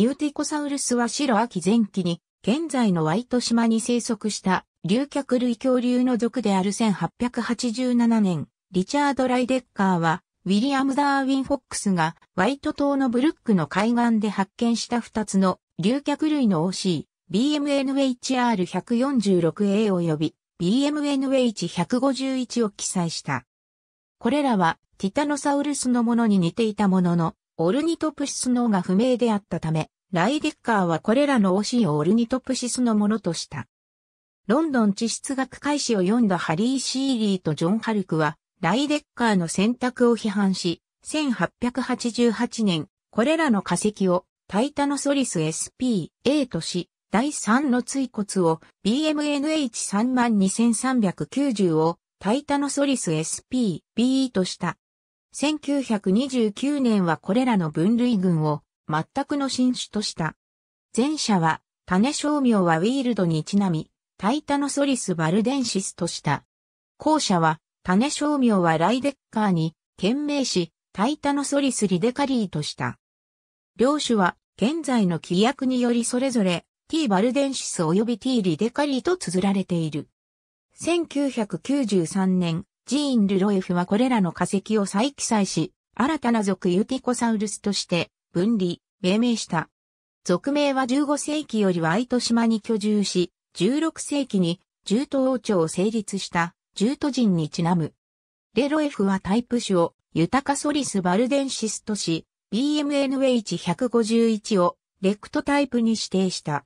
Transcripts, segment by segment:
イウティコサウルスは白秋前期に、現在のワイト島に生息した、竜脚類恐竜の族である1887年、リチャード・ライデッカーは、ウィリアム・ダーウィン・フォックスが、ワイト島のブルックの海岸で発見した2つの、竜脚類の OC、BMNH-R146A 及び BMNH-151 を記載した。これらはティタノサウルスのものに似ていたものの、オルニトプシスのが不明であったため、ライディッカーはこれらの推しをオルニトプシスのものとした。ロンドン地質学開始を読んだハリー・シーリーとジョン・ハルクは、ライデッカーの選択を批判し、1888年、これらの化石をタイタノソリス SPA とし、第3の椎骨を BMNH32390 をタイタノソリス SPB とした。1929年はこれらの分類群を全くの新種とした。前者は、種商名はウィールドにちなみ、タイタノソリス・バルデンシスとした。後者は、種商名はライデッカーに、懸命し、タイタノソリス・リデカリーとした。両種は、現在の規約によりそれぞれ、T バルデンシス及び T リデカリーと綴られている。1993年、ジーン・ルロエフはこれらの化石を再記載し、新たな属ユティコサウルスとして分離、命名した。属名は15世紀よりはと島に居住し、16世紀に中東王朝を成立した中都人にちなむ。レロエフはタイプ種をユタカソリス・バルデンシスとし、BMNH151 をレクトタイプに指定した。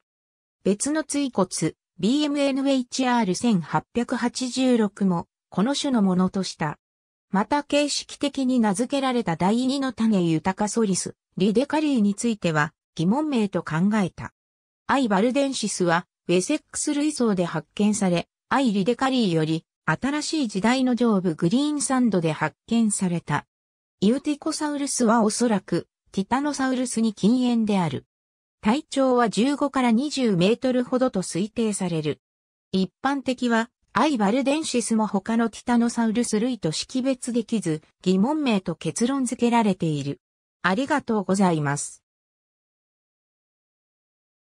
別の椎骨、BMNHR1886 もこの種のものとした。また形式的に名付けられた第二の種ユタカソリス、リデカリーについては疑問名と考えた。アイ・バルデンシスはウェセックス類層で発見され、アイ・リデカリーより新しい時代の上部グリーンサンドで発見された。イウティコサウルスはおそらくティタノサウルスに近縁である。体長は15から20メートルほどと推定される。一般的はアイバルデンシスも他のティタノサウルス類と識別できず、疑問名と結論付けられている。ありがとうございます。